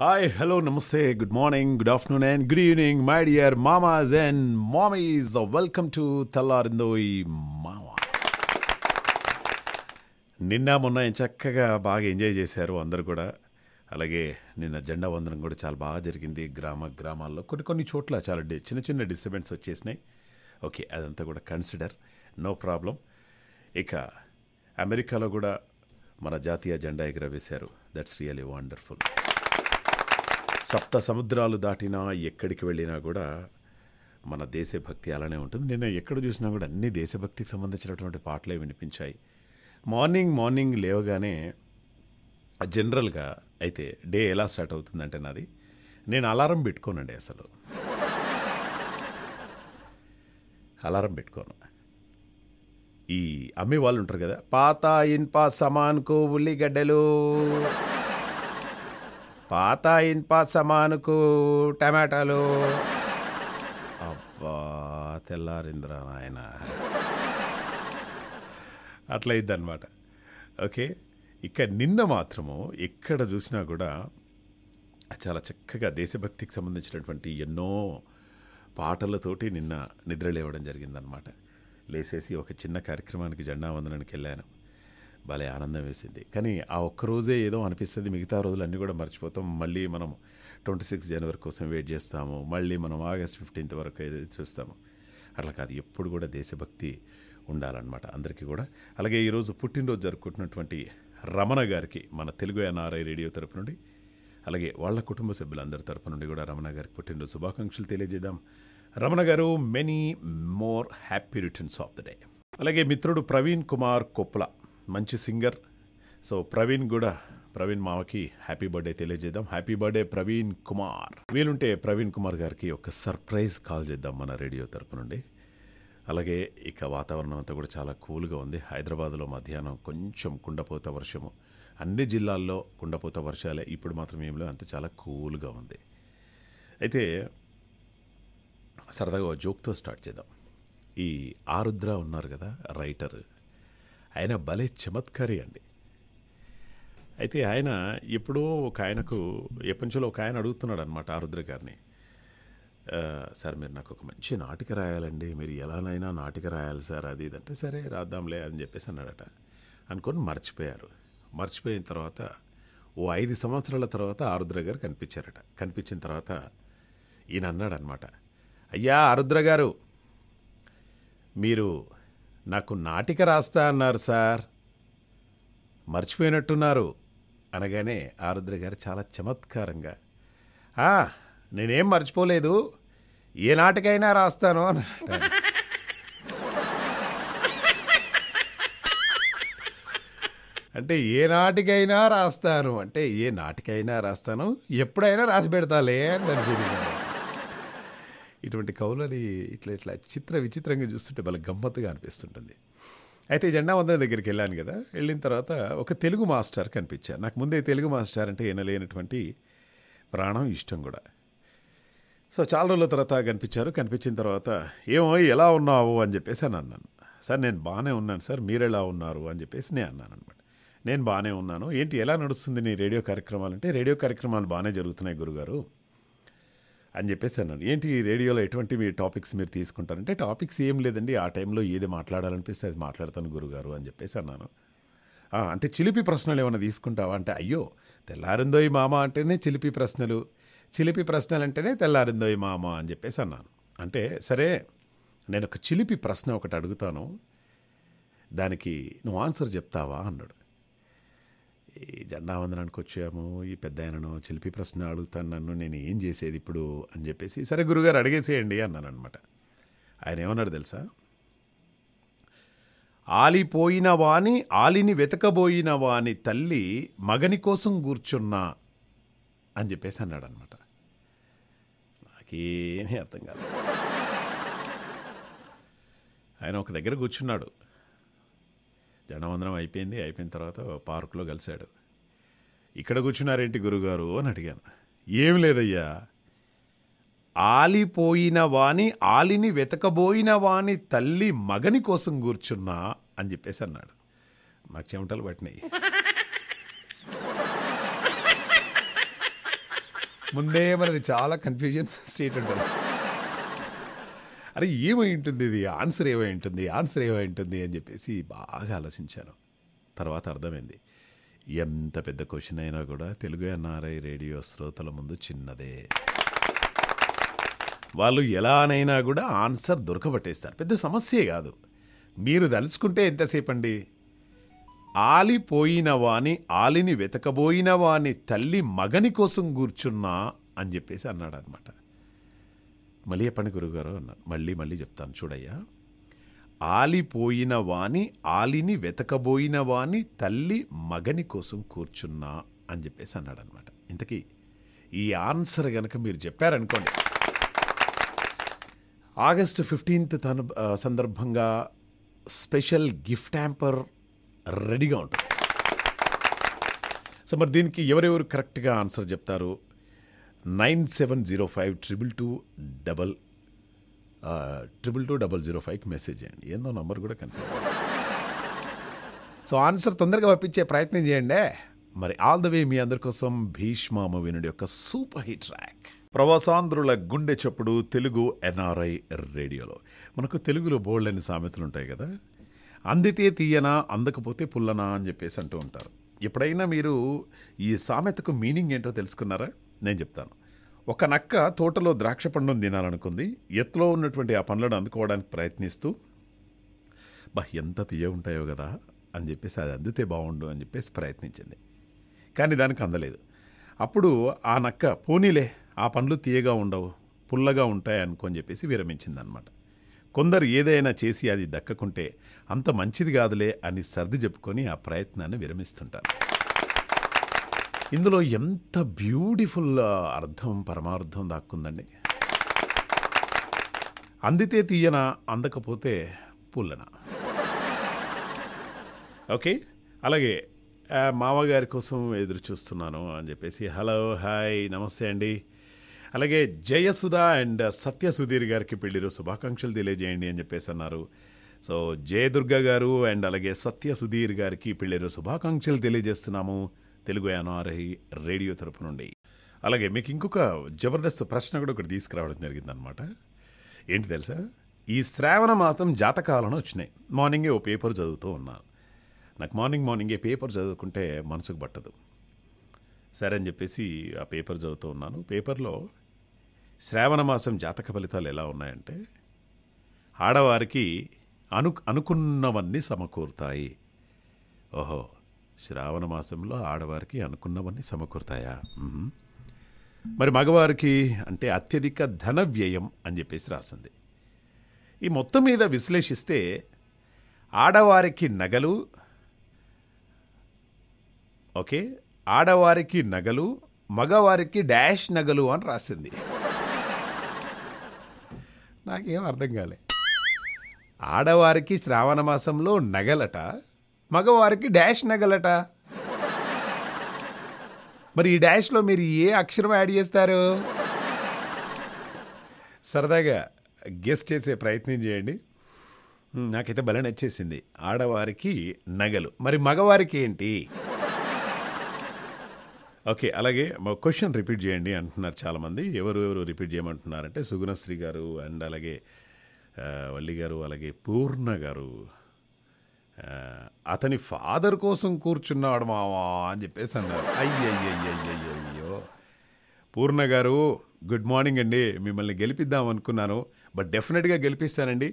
Hi hello నమస్తే good morning good afternoon and good evening my dear మామాజ్ and మామీస్ welcome to తెల్లారిందో మామా నిన్న మొన్న చక్కగా బాగా ఎంజాయ్ చేశారు అందరు కూడా అలాగే నిన్న జెండా వందనం కూడా చాలా బాగా జరిగింది గ్రామ గ్రామాల్లో కొన్ని కొన్ని చోట్ల చాలా డి చిన్న చిన్న డిస్టర్బెన్స్ వచ్చేసినాయి ఓకే అదంతా కూడా కన్సిడర్ నో ప్రాబ్లం ఇక అమెరికాలో కూడా మన జాతీయ జెండా ఎగురవేశారు దట్స్ రియలీ వండర్ఫుల్ సప్త సముద్రాలు దాటినా ఎక్కడికి వెళ్ళినా కూడా మన దేశభక్తి అలానే ఉంటుంది నేను ఎక్కడ చూసినా కూడా అన్ని దేశభక్తికి సంబంధించినటువంటి పాటలే వినిపించాయి మార్నింగ్ మార్నింగ్ లేవగానే జనరల్గా అయితే డే ఎలా స్టార్ట్ అవుతుందంటే నాది నేను అలారం పెట్టుకోనండి అసలు అలారం పెట్టుకోను ఈ అమ్మే వాళ్ళు ఉంటారు కదా పాత ఇన్పా సమాన్కు ఉల్లిగడ్డలు పాత ఇన్పా సమానుకు టమాటాలు అబ్బా తెల్లారింద్ర నాయన అట్లా ఇద్దనమాట ఓకే ఇక నిన్న మాత్రము ఎక్కడ చూసినా కూడా చాలా చక్కగా దేశభక్తికి సంబంధించినటువంటి ఎన్నో పాటలతోటి నిన్న నిద్రలేవడం జరిగిందనమాట లేసేసి ఒక చిన్న కార్యక్రమానికి జెండా వందనానికి వెళ్ళాను భలే ఆనందం వేసింది కానీ ఆ ఒక్కరోజే ఏదో అనిపిస్తుంది మిగతా రోజులు అన్నీ కూడా మర్చిపోతాం మళ్ళీ మనం ట్వంటీ సిక్స్ జనవరి కోసం వెయిట్ చేస్తాము మళ్ళీ మనం ఆగస్ట్ ఫిఫ్టీన్త్ వరకు చూస్తాము అట్లా కాదు ఎప్పుడు కూడా దేశభక్తి ఉండాలన్నమాట అందరికీ కూడా అలాగే ఈరోజు పుట్టినరోజు జరుపుకుంటున్నటువంటి రమణ గారికి మన తెలుగు ఎన్ఆర్ఐ రేడియో తరపు నుండి అలాగే వాళ్ళ కుటుంబ సభ్యులందరి తరపు నుండి కూడా రమణ గారికి పుట్టినరోజు శుభాకాంక్షలు తెలియజేద్దాం Ramana garu many more happy returns of the day అలాగే మిత్రుడు ప్రవీణ్ కుమార్ కొప్ల మంచి సింగర్ సో ప్రవీణ్ కూడా ప్రవీణ్ మామకి హ్యాపీ బర్త్డే తెలియజేద్దాం హ్యాపీ బర్త్డే ప్రవీణ్ కుమార్ వీలుంటే ప్రవీణ్ కుమార్ గారికి ఒక సర్ప్రైజ్ కాల్ చేద్దాం మన రేడియో తరపు నుండి అలాగే ఇక వాతావరణం అంతా కూడా చాలా కూల్గా ఉంది హైదరాబాద్లో మధ్యాహ్నం కొంచెం కుండపోత వర్షము అన్ని జిల్లాల్లో కుండపోత వర్షాలే ఇప్పుడు మాత్రం లేదు అంత చాలా కూల్గా ఉంది అయితే సరదాగా జోక్తో స్టార్ట్ చేద్దాం ఈ ఆరుద్ర ఉన్నారు కదా రైటర్ ఆయన భలే చమత్కారి అండి అయితే ఆయన ఎప్పుడో ఒక ఆయనకు ఎప్పటినుంచో ఒక ఆయన అడుగుతున్నాడు అనమాట ఆరుద్ర గారిని సార్ మీరు నాకు ఒక మంచి నాటిక రాయాలండి మీరు ఎలానైనా నాటిక రాయాలి సార్ అది ఇదంటే సరే రాద్దాంలే అని చెప్పేసి అన్నాడట అనుకొని మర్చిపోయారు మర్చిపోయిన తర్వాత ఓ ఐదు సంవత్సరాల తర్వాత ఆరుద్ర గారు కనిపించారట కనిపించిన తర్వాత ఈయన అన్నాడనమాట అయ్యా ఆరుద్ర గారు మీరు నాకు నాటిక రాస్తా అన్నారు సార్ మర్చిపోయినట్టున్నారు అనగానే ఆరుద్ర గారు చాలా చమత్కారంగా నేనేం మర్చిపోలేదు ఏ నాటికైనా రాస్తాను అని అంటే ఏ నాటికైనా రాస్తాను అంటే ఏ నాటికైనా రాస్తాను ఎప్పుడైనా రాసి పెడతాలే అని దాని ఇటువంటి కవులని ఇట్లా ఇట్లా చిత్ర విచిత్రంగా చూస్తుంటే వాళ్ళ గమ్మత్తుగా అనిపిస్తుంటుంది అయితే జెండా వందన దగ్గరికి వెళ్ళాను కదా వెళ్ళిన తర్వాత ఒక తెలుగు మాస్టర్ కనిపించారు నాకు ముందే తెలుగు మాస్టర్ అంటే ఎనలేనటువంటి ప్రాణం ఇష్టం కూడా సో చాలా రోజుల తర్వాత కనిపించారు కనిపించిన తర్వాత ఏమో ఎలా ఉన్నావు అని చెప్పేసి అని అన్నాను సార్ నేను బాగానే ఉన్నాను సార్ మీరు ఎలా ఉన్నారు అని చెప్పేసి నేను అన్నాను అనమాట నేను బాగానే ఉన్నాను ఏంటి ఎలా నడుస్తుంది నీ రేడియో కార్యక్రమాలు అంటే రేడియో కార్యక్రమాలు బాగానే జరుగుతున్నాయి గురుగారు అని చెప్పేసి అన్నాను ఏంటి రేడియోలో ఎటువంటి మీ టాపిక్స్ మీరు తీసుకుంటారంటే టాపిక్స్ ఏం లేదండి ఆ టైంలో ఏది మాట్లాడాలనిపిస్తే అది మాట్లాడతాను గురుగారు అని చెప్పేసి అన్నాను అంటే చిలిపి ప్రశ్నలు ఏమైనా తీసుకుంటావా అంటే అయ్యో తెల్లారిందోయి మామ అంటేనే చిలిపి ప్రశ్నలు చిలిపి ప్రశ్నలు అంటేనే తెల్లారిందోయి మామ అని చెప్పేసి అన్నాను అంటే సరే నేను ఒక చిలిపి ప్రశ్న ఒకటి అడుగుతాను దానికి నువ్వు ఆన్సర్ చెప్తావా అన్నాడు ఈ జెండా వందనానికి వచ్చాము ఈ పెద్ద ఆయనను చిలిపి ప్రశ్న అడుగుతాను నన్ను నేను ఏం చేసేది ఇప్పుడు అని చెప్పేసి సరే గురుగారు అడిగేసేయండి అన్నాను అనమాట ఆయన ఏమన్నాడు తెలుసా ఆలిపోయిన వాని ఆలిని వెతకబోయిన వాని తల్లి మగని కోసం కూర్చున్నా అని చెప్పేసి అన్నాడు అనమాట నాకేమీ అర్థం కాదు ఆయన ఒక దగ్గర కూర్చున్నాడు జనవందనం అయిపోయింది అయిపోయిన తర్వాత పార్కులో కలిశాడు ఇక్కడ కూర్చున్నారేంటి గురుగారు అని అడిగాను ఏం లేదయ్యా ఆలిపోయిన వాని ఆలిని వెతకబోయిన వాని తల్లి మగని కోసం కూర్చున్నా అని చెప్పేసి అన్నాడు నాకు చెమటలు పట్టినాయి ముందే మనది చాలా కన్ఫ్యూజన్ స్టేట్ ఉంటుంది అరే ఏమై ఉంటుంది ఇది ఆన్సర్ ఏమై ఉంటుంది ఆన్సర్ ఏమై ఉంటుంది అని చెప్పేసి బాగా ఆలోచించాను తర్వాత అర్థమైంది ఎంత పెద్ద క్వశ్చన్ అయినా కూడా తెలుగు ఎన్ఆర్ఐ రేడియో శ్రోతల ముందు చిన్నదే వాళ్ళు ఎలానైనా కూడా ఆన్సర్ దొరకబట్టేస్తారు పెద్ద సమస్యే కాదు మీరు తలుచుకుంటే ఎంతసేపు అండి ఆలిపోయిన వాని ఆలిని వెతకబోయిన వాని తల్లి మగని కోసం కూర్చున్నా అని చెప్పేసి అన్నాడు అనమాట మళ్ళీ ఎప్పటి గురుగారు అన్నారు మళ్ళీ మళ్ళీ చెప్తాను చూడయ్యా ఆలిపోయిన వాణి ఆలిని వెతకబోయిన వాణి తల్లి మగని కోసం కూర్చున్నా అని చెప్పేసి అన్నాడు అనమాట ఇంతకీ ఈ ఆన్సర్ గనక మీరు చెప్పారనుకోండి ఆగస్టు ఫిఫ్టీన్త్ తన సందర్భంగా స్పెషల్ గిఫ్ట్ యాంపర్ రెడీగా ఉంటుంది సో మరి దీనికి ఎవరెవరు కరెక్ట్గా ఆన్సర్ చెప్తారు nine seven zero five triple two double triple two double zero ఫైవ్కి మెసేజ్ చేయండి ఏందో నంబర్ కూడా కన్ఫర్మ్ సో ఆన్సర్ తొందరగా పంపించే ప్రయత్నం చేయండి మరి ఆల్ ద వే మీ అందరి కోసం భీష్మ మూవీ నుండి సూపర్ హిట్ ట్రాక్ ప్రవాసాంధ్రుల గుండె చప్పుడు తెలుగు ఎన్ఆర్ఐ రేడియోలో మనకు తెలుగులో బోల్డ్ సామెతలు ఉంటాయి కదా అందితే తీయనా అందకపోతే పుల్లనా అని చెప్పేసి అంటూ ఉంటారు ఎప్పుడైనా మీరు ఈ సామెతకు మీనింగ్ ఏంటో తెలుసుకున్నారా నేను చెప్తాను ఒక నక్క తోటలో ద్రాక్ష పండును తినాలనుకుంది ఎత్తులో ఉన్నటువంటి ఆ పండ్లను అందుకోవడానికి ప్రయత్నిస్తూ బా ఎంత తీయ ఉంటాయో కదా అని చెప్పేసి అది అందితే బాగుండు అని చెప్పేసి ప్రయత్నించింది కానీ దానికి అందలేదు అప్పుడు ఆ నక్క పోనీలే ఆ పండ్లు తీయగా ఉండవు పుల్లగా ఉంటాయి అనుకొని చెప్పేసి అనమాట కొందరు ఏదైనా చేసి అది దక్కకుంటే అంత మంచిది కాదులే అని సర్ది చెప్పుకొని ఆ ప్రయత్నాన్ని విరమిస్తుంటారు ఇందులో ఎంత బ్యూటిఫుల్ అర్థం పరమార్థం దాక్కుందండి అందితే తీయన అందకపోతే పుల్లన ఓకే అలాగే మామగారి కోసం ఎదురు చూస్తున్నాను అని చెప్పేసి హలో హాయ్ నమస్తే అండి అలాగే జయసుధ అండ్ సత్య సుధీర్ గారికి పెళ్ళిరు శుభాకాంక్షలు తెలియజేయండి అని చెప్పేసి అన్నారు సో జయదుర్గ గారు అండ్ అలాగే సత్య సుధీర్ గారికి పెళ్ళిరు శుభాకాంక్షలు తెలియజేస్తున్నాము తెలుగు ఎన్ఆర్ఐ రేడియో తరపు నుండి అలాగే మీకు ఇంకొక జబర్దస్త్ ప్రశ్న కూడా ఒకటి తీసుకురావడం జరిగిందనమాట ఏంటి తెలుసా ఈ శ్రావణ మాసం జాతకాలను వచ్చినాయి మార్నింగే ఓ పేపర్ చదువుతూ ఉన్నాను నాకు మార్నింగ్ మార్నింగే పేపర్ చదువుకుంటే మనసుకు పట్టదు సరే అని చెప్పేసి ఆ పేపర్ చదువుతూ ఉన్నాను పేపర్లో శ్రావణ మాసం జాతక ఫలితాలు ఎలా ఉన్నాయంటే ఆడవారికి అను అనుకున్నవన్నీ సమకూరుతాయి ఓహో శ్రావణ మాసంలో ఆడవారికి అనుకున్నవన్నీ సమకూరుతాయా మరి మగవారికి అంటే అత్యధిక ధన వ్యయం అని చెప్పేసి రాసింది ఈ మొత్తం మీద విశ్లేషిస్తే ఆడవారికి నగలు ఓకే ఆడవారికి నగలు మగవారికి డాష్ నగలు అని రాసింది నాకేం అర్థం కాలే ఆడవారికి శ్రావణ మాసంలో నగలట మగవారికి డాష్ నగలట మరి ఈ డాష్లో మీరు ఏ అక్షరం యాడ్ చేస్తారు సరదాగా గెస్ట్ చేసే ప్రయత్నం చేయండి నాకైతే బలం నచ్చేసింది ఆడవారికి నగలు మరి మగవారికి ఏంటి ఓకే అలాగే మా క్వశ్చన్ రిపీట్ చేయండి అంటున్నారు చాలామంది ఎవరు ఎవరు రిపీట్ చేయమంటున్నారంటే సుగుణశ్రీ గారు అండ్ అలాగే వల్లి గారు అలాగే పూర్ణ గారు అతని ఫాదర్ కోసం కూర్చున్నాడు మావా అని చెప్పేసి అన్నారు అయ్యయ్యయ్యయ్యో పూర్ణ గారు గుడ్ మార్నింగ్ అండి మిమ్మల్ని గెలిపిద్దాం అనుకున్నాను బట్ డెఫినెట్గా గెలిపిస్తానండి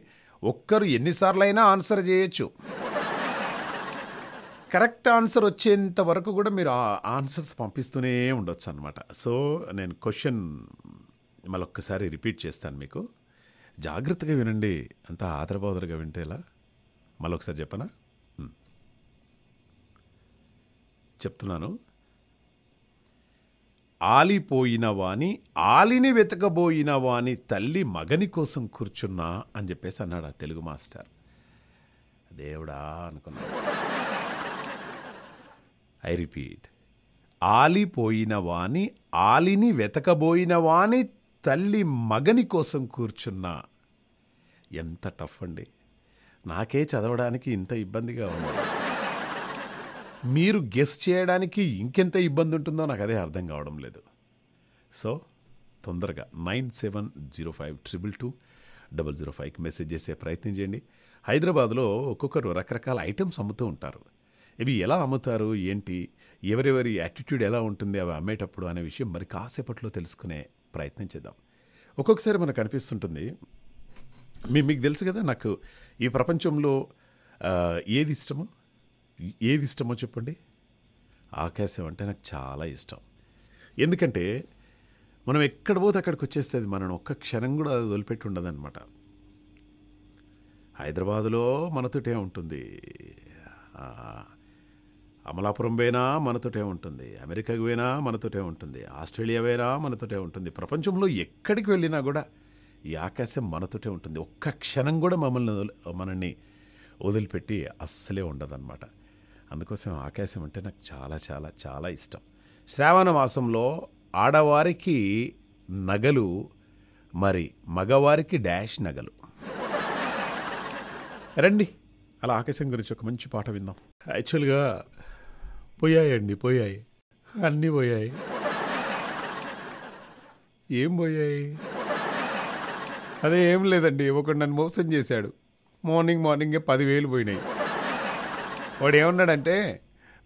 ఒక్కరు ఎన్నిసార్లు అయినా ఆన్సర్ చేయొచ్చు కరెక్ట్ ఆన్సర్ వచ్చేంత వరకు కూడా మీరు ఆన్సర్స్ పంపిస్తూనే ఉండొచ్చు అనమాట సో నేను క్వశ్చన్ మళ్ళొక్కసారి రిపీట్ చేస్తాను మీకు జాగ్రత్తగా వినండి అంతా ఆదరబోదరగా వింటేలా మళ్ళొకసారి చెప్పనా చెప్తున్నాను ఆలిపోయిన వాణి ఆలిని వెతకబోయిన వాణి తల్లి మగని కోసం కూర్చున్నా అని చెప్పేసి అన్నాడు ఆ తెలుగు మాస్టర్ దేవుడా అనుకున్నాడు ఐ రిపీట్ ఆలిపోయిన వాణి ఆలిని వెతకబోయిన వాణి తల్లి మగని కోసం కూర్చున్నా ఎంత టఫ్ అండి నాకే చదవడానికి ఇంత ఇబ్బందిగా ఉంది మీరు గెస్ చేయడానికి ఇంకెంత ఇబ్బంది ఉంటుందో నాకు అదే అర్థం కావడం లేదు సో తొందరగా nine seven zero five triple two double zero ఫైవ్కి మెసేజ్ చేసే ప్రయత్నం చేయండి హైదరాబాద్లో ఒక్కొక్కరు రకరకాల ఐటమ్స్ అమ్ముతూ ఉంటారు ఇవి ఎలా అమ్ముతారు ఏంటి ఎవరెవరి యాటిట్యూడ్ ఎలా ఉంటుంది అవి అమ్మేటప్పుడు అనే విషయం మరి కాసేపట్లో తెలుసుకునే ప్రయత్నం చేద్దాం ఒక్కొక్కసారి మనకు అనిపిస్తుంటుంది మీ మీకు తెలుసు కదా నాకు ఈ ప్రపంచంలో ఏది ఇష్టమో ఏది ఇష్టమో చెప్పండి ఆకాశం అంటే నాకు చాలా ఇష్టం ఎందుకంటే మనం ఎక్కడ పోతే అక్కడికి వచ్చేస్తుంది మనం ఒక్క క్షణం కూడా అది వదిలిపెట్టి ఉండదన్నమాట హైదరాబాదులో మనతోటే ఉంటుంది అమలాపురం పోయినా మనతోటే ఉంటుంది అమెరికాకి పోయినా మనతోటే ఉంటుంది ఆస్ట్రేలియా పోయినా మనతోటే ఉంటుంది ప్రపంచంలో ఎక్కడికి వెళ్ళినా కూడా ఈ ఆకాశం మనతోటే ఉంటుంది ఒక్క క్షణం కూడా మమ్మల్ని మనల్ని వదిలిపెట్టి అస్సలే ఉండదన్నమాట అందుకోసం ఆకాశం అంటే నాకు చాలా చాలా చాలా ఇష్టం శ్రావణ మాసంలో ఆడవారికి నగలు మరి మగవారికి డాష్ నగలు రండి అలా ఆకాశం గురించి ఒక మంచి పాట విందాం యాక్చువల్గా పోయాయండి పోయాయి అన్నీ పోయాయి ఏం పోయాయి అదే ఏం లేదండి ఒకడు నన్ను మోసం చేశాడు మార్నింగ్ మార్నింగే పదివేలు పోయినాయి వాడు ఏమన్నాడంటే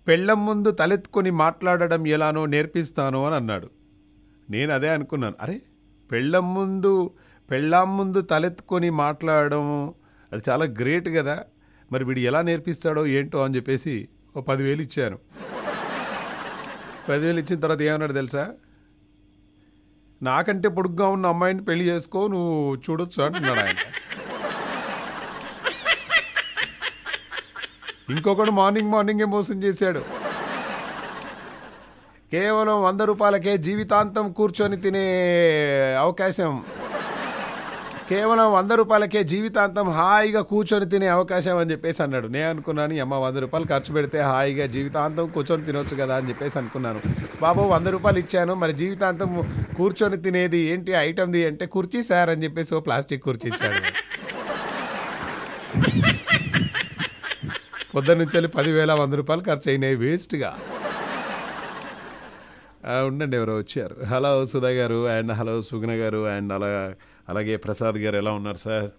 పెళ్ళం ముందు తలెత్తుకొని మాట్లాడడం ఎలానో నేర్పిస్తాను అని అన్నాడు నేను అదే అనుకున్నాను అరే పెళ్ళం ముందు పెళ్ళాం ముందు తలెత్తుకొని మాట్లాడడం అది చాలా గ్రేట్ కదా మరి వీడు ఎలా నేర్పిస్తాడో ఏంటో అని చెప్పేసి ఓ పదివేలు ఇచ్చాను పదివేలు ఇచ్చిన తర్వాత ఏమన్నాడు తెలుసా నాకంటే పొడుగ్గా ఉన్న అమ్మాయిని పెళ్లి చేసుకో నువ్వు చూడొచ్చు అంటున్నాడు ఆయన ఇంకొకడు మార్నింగ్ మార్నింగే మోసం చేశాడు కేవలం వంద రూపాయలకే జీవితాంతం కూర్చొని తినే అవకాశం కేవలం వంద రూపాయలకే జీవితాంతం హాయిగా కూర్చొని తినే అవకాశం అని చెప్పేసి అన్నాడు నేను అనుకున్నాను అమ్మ వంద రూపాయలు ఖర్చు పెడితే హాయిగా జీవితాంతం కూర్చొని తినొచ్చు కదా అని చెప్పేసి అనుకున్నాను బాబు వంద రూపాయలు ఇచ్చాను మరి జీవితాంతం కూర్చొని తినేది ఏంటి ఐటమ్ది అంటే కుర్చీ సార్ అని చెప్పేసి ఓ ప్లాస్టిక్ కుర్చీ ఇచ్చాడు పొద్దున్నుంచి వెళ్ళి పదివేల వంద రూపాయలు ఖర్చు అయినాయి వేస్ట్గా ఉండండి ఎవరో వచ్చారు హలో సుధా గారు అండ్ హలో సుగ్న గారు అండ్ అలా అలాగే ప్రసాద్ గారు ఎలా ఉన్నారు సార్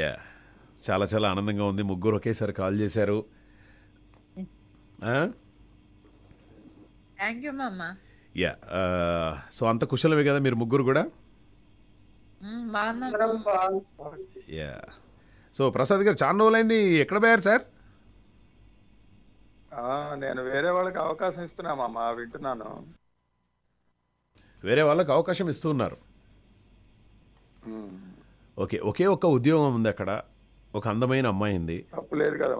యా చాలా చాలా ఆనందంగా ఉంది ముగ్గురు ఒకేసారి కాల్ చేశారు యా సో అంత కుశలమే కదా మీరు ముగ్గురు కూడా యా సో ప్రసాద్ గారు చాలా రోజులైంది ఎక్కడ పోయారు సార్ నేను వేరే వాళ్ళకి అవకాశం ఇస్తున్నామమ్మా వింటున్నాను వేరే వాళ్ళకి అవకాశం ఇస్తున్నారు ఓకే ఒకే ఒక్క ఉద్యోగం ఉంది అక్కడ ఒక అందమైన అమ్మాయి ఉంది లేదు కదా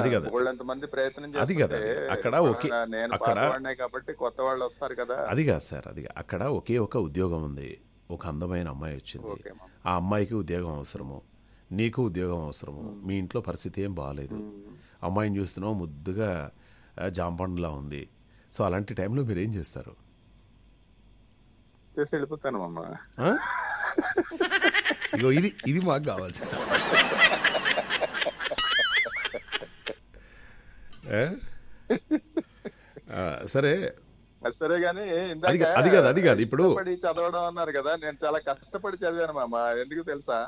అది కదా మంది అది కదా అక్కడ ఒకే అక్కడ కాబట్టి కొత్త వాళ్ళు వస్తారు కదా అది కాదు సార్ అది అక్కడ ఒకే ఒక ఉద్యోగం ఉంది ఒక అందమైన అమ్మాయి వచ్చింది ఆ అమ్మాయికి ఉద్యోగం అవసరము నీకు ఉద్యోగం అవసరము మీ ఇంట్లో పరిస్థితి ఏం బాగాలేదు అమ్మాయిని చూస్తున్నావు ముద్దుగా జాంపండ్లా ఉంది సో అలాంటి టైంలో మీరు ఏం చేస్తారు చేసి వెళ్ళిపోతాను మమ్మ ఇగో ఇది ఇది మాకు కావాల్సింది సరే సరే గానీ అది కాదు అది కాదు ఇప్పుడు చదవడం అన్నారు కదా నేను చాలా కష్టపడి చదివాను మామ ఎందుకు తెలుసా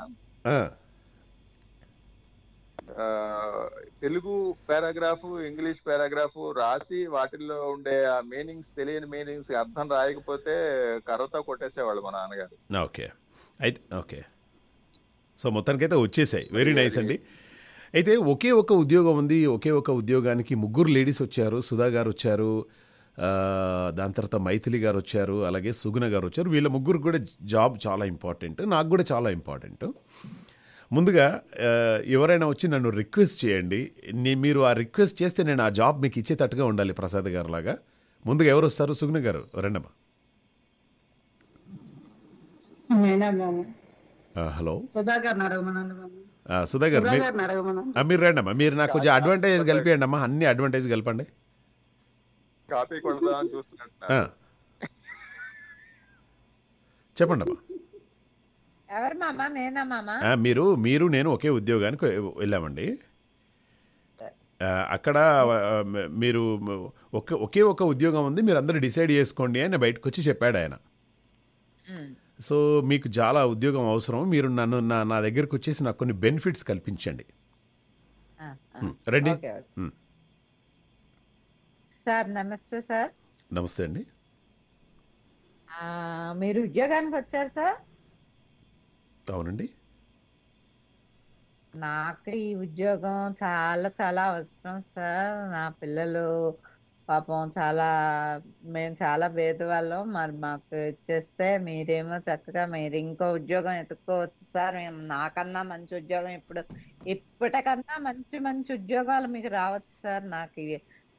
తెలుగు పారాగ్రాఫ్ ఇంగ్లీష్ పారాగ్రాఫ్ రాసి వాటిల్లో ఉండే ఆ మీనింగ్స్ తెలియని మీనింగ్స్ అర్థం రాయకపోతే కర్రతో కొట్టేసేవాళ్ళు మా నాన్నగారు ఓకే అయితే ఓకే సో మొత్తానికైతే వచ్చేసాయి వెరీ నైస్ అండి అయితే ఒకే ఒక ఉద్యోగం ఉంది ఒకే ఒక ఉద్యోగానికి ముగ్గురు లేడీస్ వచ్చారు సుధా గారు వచ్చారు దాని తర్వాత మైథిలి గారు వచ్చారు అలాగే సుగుణ గారు వచ్చారు వీళ్ళ ముగ్గురు కూడా జాబ్ చాలా ఇంపార్టెంట్ నాకు కూడా చాలా ఇంపార్టెంట్ ముందుగా ఎవరైనా వచ్చి నన్ను రిక్వెస్ట్ చేయండి మీరు ఆ రిక్వెస్ట్ చేస్తే నేను ఆ జాబ్ మీకు ఇచ్చేటట్టుగా ఉండాలి ప్రసాద్ గారు లాగా ముందుగా ఎవరు వస్తారు సుగ్న గారు రెండమ్మ హలో సుధా గారు మీరు రండమ్మా మీరు నాకు కొంచెం అడ్వాంటేజ్ కలిపియండి అమ్మా అన్ని అడ్వాంటేజ్ కలపండి చెప్పండి అమ్మా ఎవరు నేనా మీరు మీరు నేను ఒకే ఉద్యోగానికి వెళ్ళామండి అక్కడ మీరు ఒకే ఒకే ఒక ఉద్యోగం ఉంది మీరు అందరూ డిసైడ్ చేసుకోండి అని బయటకు వచ్చి చెప్పాడు ఆయన సో మీకు చాలా ఉద్యోగం అవసరం మీరు నన్ను నా నా దగ్గరకు వచ్చేసి నాకు కొన్ని బెనిఫిట్స్ కల్పించండి రెడీ సార్ నమస్తే సార్ నమస్తే అండి మీరు ఉద్యోగానికి వచ్చారు సార్ అవునండి నాకు ఈ ఉద్యోగం చాలా చాలా అవసరం సార్ నా పిల్లలు పాపం చాలా మేము చాలా పేదవాళ్ళం మరి మాకు ఇచ్చేస్తే మీరేమో చక్కగా మీరు ఇంకో ఉద్యోగం ఎత్తుక్కోవచ్చు సార్ మేము నాకన్నా మంచి ఉద్యోగం ఇప్పుడు ఇప్పటికన్నా మంచి మంచి ఉద్యోగాలు మీకు రావచ్చు సార్ నాకు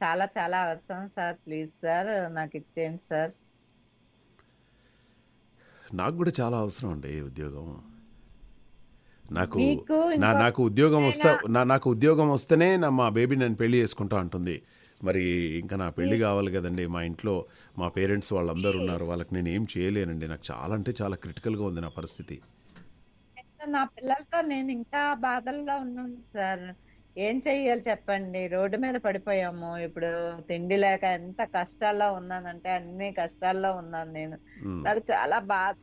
చాలా చాలా అవసరం సార్ ప్లీజ్ సార్ నాకు ఇచ్చేయండి సార్ నాకు కూడా చాలా అవసరం అండి ఉద్యోగం నాకు నాకు ఉద్యోగం వస్తా నాకు ఉద్యోగం వస్తేనే నా మా బేబీ నేను పెళ్లి చేసుకుంటా అంటుంది మరి ఇంకా నా పెళ్లి కావాలి కదండి మా ఇంట్లో మా పేరెంట్స్ వాళ్ళందరూ ఉన్నారు వాళ్ళకి నేను ఏం చేయలేనండి నాకు చాలా అంటే చాలా క్రిటికల్గా ఉంది నా పరిస్థితి నా పిల్లలతో నేను ఇంకా బాధల్లో ఉన్నాను సార్ ఏం చెయ్యాలి చెప్పండి రోడ్డు మీద పడిపోయాము ఇప్పుడు తిండి లేక ఎంత కష్టాల్లో ఉన్నానంటే అన్ని కష్టాల్లో ఉన్నాను నేను నాకు చాలా బాధ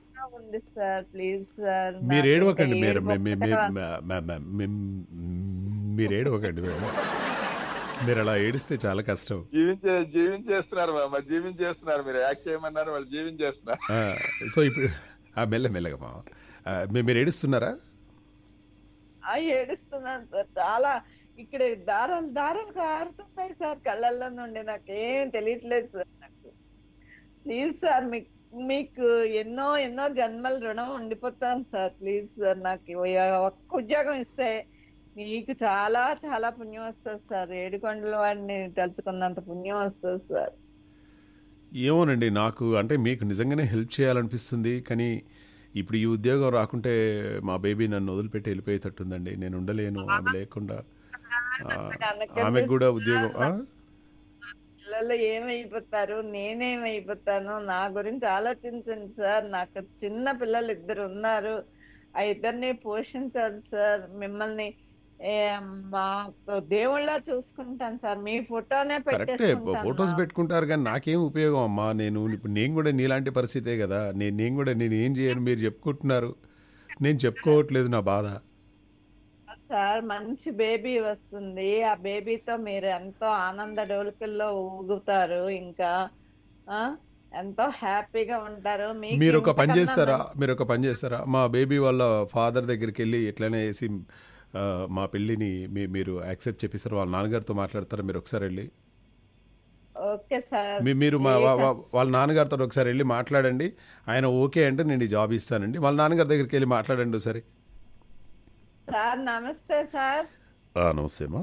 సార్ ప్లీజ్ సార్ మీరు ఏడవకండి మీరు మీరు ఏడవకండి మీరు అలా ఏడిస్తే చాలా కష్టం జీవించే జీవించేస్తున్నారు బాబా జీవించేస్తున్నారు మీరు యాక్ట్ చేయమన్నారు వాళ్ళు జీవించేస్తున్నారు సో ఇప్పుడు మెల్ల మెల్లగా మామ మీరు ఏడుస్తున్నారా ఏడుస్తున్నాను సార్ చాలా ఇక్కడ దారాలు దారాలు కారుతున్నాయి సార్ కళ్ళల్లో నుండి నాకేం తెలియట్లేదు సార్ నాకు ప్లీజ్ సార్ మీకు మీకు ఎన్నో ఎన్నో జన్మల రుణం ఉండిపోతాను సార్ ప్లీజ్ సార్ నాకు ఒక్క ఉద్యోగం ఇస్తే మీకు చాలా చాలా పుణ్యం వస్తుంది సార్ ఏడుకొండల వాడిని తలుచుకున్నంత పుణ్యం వస్తుంది సార్ ఏమోనండి నాకు అంటే మీకు నిజంగానే హెల్ప్ చేయాలనిపిస్తుంది కానీ ఇప్పుడు ఈ ఉద్యోగం రాకుంటే మా బేబీ నన్ను వదిలిపెట్టి వెళ్ళిపోయేటట్టుందండి నేను ఉండలేను లేకుండా ఆమెకు కూడా ఉద్యోగం పిల్లలు ఏమైపోతారు నేనేమైపోతాను నా గురించి ఆలోచించండి సార్ నాకు చిన్న పిల్లలు ఇద్దరు ఉన్నారు ఆ ఇద్దరిని పోషించాలి సార్ మిమ్మల్ని మాకు దేవుళ్ళ చూసుకుంటాను సార్ మీ ఫోటోనే కరెక్టే ఫొటోస్ పెట్టుకుంటారు కానీ నాకేం ఉపయోగం అమ్మా నేను ఇప్పుడు నేను కూడా నీలాంటి పరిస్థితే కదా నేను నేను కూడా నేను ఏం చేయను మీరు చెప్పుకుంటున్నారు నేను చెప్పుకోవట్లేదు నా బాధ సార్ మంచి బేబీ వస్తుంది ఆ బేబీతో మీరు ఎంతో ఆనంద డోలుకల్లో ఊగుతారు ఇంకా ఎంతో హ్యాపీగా ఉంటారు మీరు ఒక పని చేస్తారా మీరు ఒక పని చేస్తారా మా బేబీ వాళ్ళ ఫాదర్ దగ్గరికి వెళ్ళి ఎట్లనే వేసి మా పెళ్ళిని మీరు యాక్సెప్ట్ చేపిస్తారు వాళ్ళ నాన్నగారితో మాట్లాడతారు మీరు ఒకసారి వెళ్ళి ఓకే సార్ మీరు వాళ్ళ నాన్నగారితో ఒకసారి వెళ్ళి మాట్లాడండి ఆయన ఓకే అంటే నేను జాబ్ ఇస్తానండి వాళ్ళ నాన్నగారి దగ్గరికి వెళ్ళి మాట్లాడండి ఒకసారి సార్ నమస్తే సార్ నమస్తే అమ్మా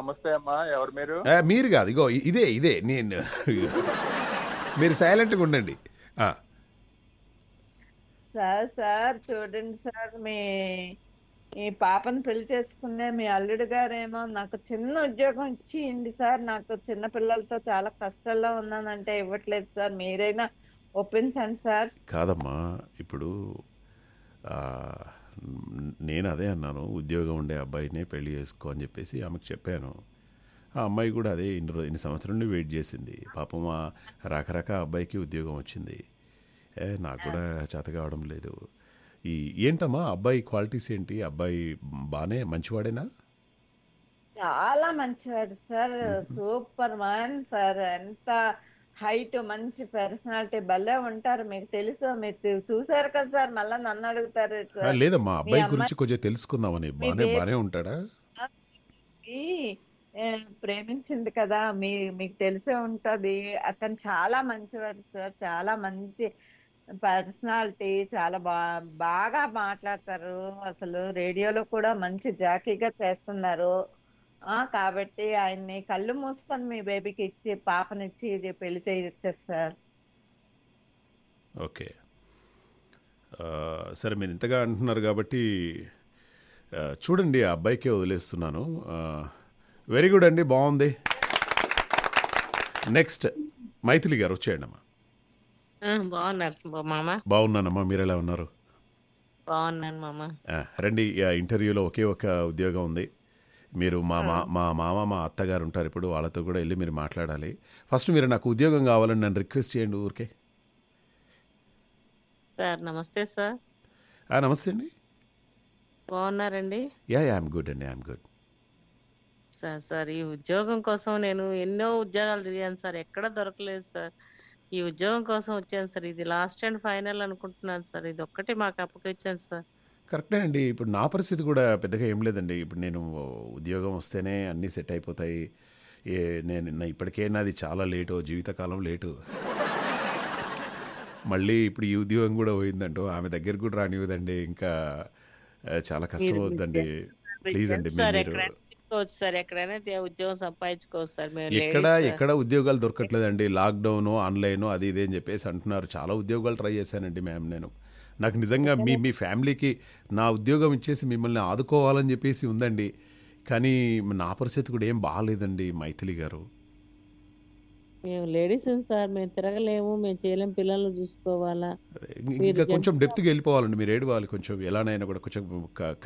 నమస్తే అమ్మా ఎవరు మీరు మీరు కాదు ఇగో ఇదే ఇదే నేను మీరు సైలెంట్గా ఉండండి సార్ సార్ చూడండి సార్ మీ ఈ పాపను పెళ్లి చేసుకునే మీ అల్లుడు గారేమో నాకు చిన్న ఉద్యోగం ఇచ్చేయండి సార్ నాకు చిన్న పిల్లలతో చాలా కష్టాల్లో ఉన్నానంటే ఇవ్వట్లేదు సార్ మీరైనా ఒప్పించండి సార్ కాదమ్మా ఇప్పుడు నేను అదే అన్నాను ఉద్యోగం ఉండే అబ్బాయినే పెళ్లి చేసుకో అని చెప్పేసి ఆమెకు చెప్పాను ఆ అమ్మాయి కూడా అదే ఇన్ని ఇన్ని సంవత్సరం నుండి వెయిట్ చేసింది పాపం ఆ రకరక అబ్బాయికి ఉద్యోగం వచ్చింది ఏ నాకు కూడా చేత కావడం లేదు ఈ ఏంటమ్మా అబ్బాయి క్వాలిటీస్ ఏంటి అబ్బాయి బాగానే మంచివాడేనా చాలా మంచివాడు సార్ సూపర్ మ్యాన్ సార్ ఎంత హైట్ మంచి పర్సనాలిటీ భలే ఉంటారు మీకు తెలుసు మీరు చూసారు కదా సార్ మళ్ళా నన్ను అడుగుతారు సార్ మా అబ్బాయి గురించి కొంచెం తెలుసుకుందామని బానే బానే ఉంటాడా ప్రేమించింది కదా మీ మీకు తెలిసే ఉంటది అతను చాలా మంచివాడు సార్ చాలా మంచి పర్సనాలిటీ చాలా బా బాగా మాట్లాడతారు అసలు రేడియోలో కూడా మంచి జాకీగా చేస్తున్నారు కాబట్టి ఆయన్ని కళ్ళు మూసుకొని మీ బేబీకి ఇచ్చి పాపనిచ్చి ఇది పెళ్లి చేయొచ్చారు సార్ ఓకే సరే మీరు ఇంతగా అంటున్నారు కాబట్టి చూడండి ఆ అబ్బాయికే వదిలేస్తున్నాను వెరీ గుడ్ అండి బాగుంది నెక్స్ట్ మైథిలి గారు వచ్చేయండి అమ్మా బాగున్నారు బాగున్నానమ్మా మీరు ఎలా ఉన్నారు బాగున్నాను మామ రండి ఇంటర్వ్యూలో ఒకే ఒక ఉద్యోగం ఉంది మీరు మా మా మామ మా అత్తగారు ఉంటారు ఇప్పుడు వాళ్ళతో కూడా వెళ్ళి మీరు మాట్లాడాలి ఫస్ట్ మీరు నాకు ఉద్యోగం కావాలని నన్ను రిక్వెస్ట్ చేయండి ఊరికే సార్ నమస్తే సార్ నమస్తే అండి బాగున్నారండి యా ఐఎమ్ గుడ్ అండి ఐఎమ్ గుడ్ సార్ సార్ ఈ ఉద్యోగం కోసం నేను ఎన్నో ఉద్యోగాలు తిరిగాను సార్ ఎక్కడ దొరకలేదు సార్ ఈ ఉద్యోగం కోసం వచ్చాను సార్ ఇది లాస్ట్ అండ్ ఫైనల్ అనుకుంటున్నాను సార్ ఇది ఒక్కటి మాకు అప్పకొచ్చాను సార్ కరెక్టే అండి ఇప్పుడు నా పరిస్థితి కూడా పెద్దగా ఏం లేదండి ఇప్పుడు నేను ఉద్యోగం వస్తేనే అన్నీ సెట్ అయిపోతాయి ఏ నేను నా ఇప్పటికే నాది చాలా లేటు జీవితకాలం లేటు మళ్ళీ ఇప్పుడు ఈ ఉద్యోగం కూడా పోయిందంటూ ఆమె దగ్గర కూడా రానివ్వదండి ఇంకా చాలా కష్టం అవుతుందండి ప్లీజ్ అండి మీరు చేసుకోవచ్చు సార్ ఎక్కడ ఎక్కడ ఉద్యోగాలు దొరకట్లేదండి లాక్డౌన్ ఆన్లైన్ అది ఇది అని చెప్పేసి అంటున్నారు చాలా ఉద్యోగాలు ట్రై చేశానండి మ్యామ్ నేను నాకు నిజంగా మీ మీ ఫ్యామిలీకి నా ఉద్యోగం ఇచ్చేసి మిమ్మల్ని ఆదుకోవాలని చెప్పేసి ఉందండి కానీ నా పరిస్థితి కూడా ఏం బాగాలేదండి మైథిలి గారు మేము లేడీస్ సార్ మేము తిరగలేము మేము చేయలేం పిల్లల్ని చూసుకోవాలా ఇంకా కొంచెం డెప్త్కి వెళ్ళిపోవాలండి మీరు ఏడవాలి కొంచెం ఎలానైనా కూడా కొంచెం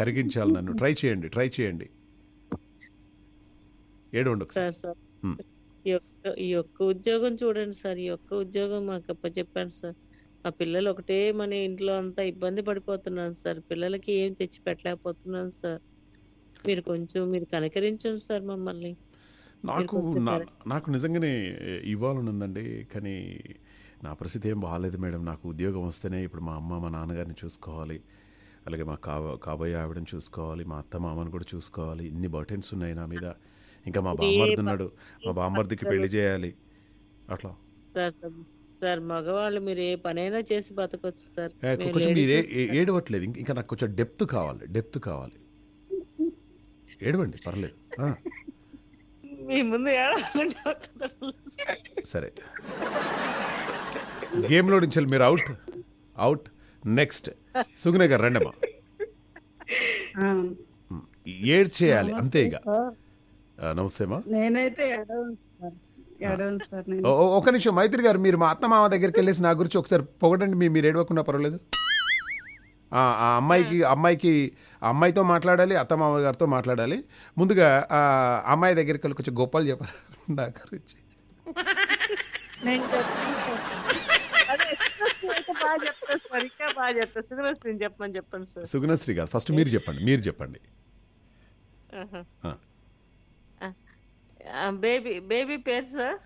కరిగించాలి నన్ను ట్రై చేయండి ట్రై చేయండి ఏడు సార్ సార్ ఈ ఒక్క ఉద్యోగం చూడండి సార్ ఈ ఒక్క ఉద్యోగం మాకు చెప్పాను సార్ ఆ పిల్లలు ఒకటే మన ఇంట్లో అంతా ఇబ్బంది పడిపోతున్నాను సార్ పిల్లలకి ఏం తెచ్చి పెట్టలేకపోతున్నాను సార్ మీరు కొంచెం మీరు కనకరించండి సార్ మమ్మల్ని నాకు నాకు నిజంగానే ఇవ్వాలనుందండి కానీ నా పరిస్థితి ఏం బాగాలేదు మేడం నాకు ఉద్యోగం వస్తేనే ఇప్పుడు మా అమ్మ మా నాన్నగారిని చూసుకోవాలి అలాగే మా కాబో కాబోయే ఆవిడని చూసుకోవాలి మా అత్త మామని కూడా చూసుకోవాలి ఇన్ని బర్టెన్స్ ఉన్నాయి నా మీద ఇంకా మా బామ్మర్ది ఉన్నాడు మా బామ్మర్దికి పెళ్లి చేయాలి అట్లా సార్ మగవాళ్ళు మీరు ఏ పనైనా చేసి బతకొచ్చు సార్ కొంచెం మీరు ఏడవట్లేదు ఇంకా నాకు కొంచెం డెప్త్ కావాలి డెప్త్ కావాలి ఏడవండి పర్లేదు మీ ముందు సరే గేమ్లో నుంచి మీరు అవుట్ అవుట్ నెక్స్ట్ సుగుణ గారు రండమ్మా ఏడ్ చేయాలి అంతే ఇక నమస్తేమా నేనైతే ఒక నిమిషం మైత్రి గారు మీరు మా అత్తమామ దగ్గరికి వెళ్ళేసి నా గురించి ఒకసారి పొగడండి మీరు ఏడవకుండా పర్వాలేదు ఆ అమ్మాయికి అమ్మాయికి అమ్మాయితో మాట్లాడాలి అత్తమామ గారితో మాట్లాడాలి ముందుగా ఆ అమ్మాయి దగ్గరికి వెళ్ళి కొంచెం గొప్పలు చెప్పారు నా గురించి కాదు ఫస్ట్ మీరు చెప్పండి మీరు చెప్పండి బేబీ బేబీ పేరు సార్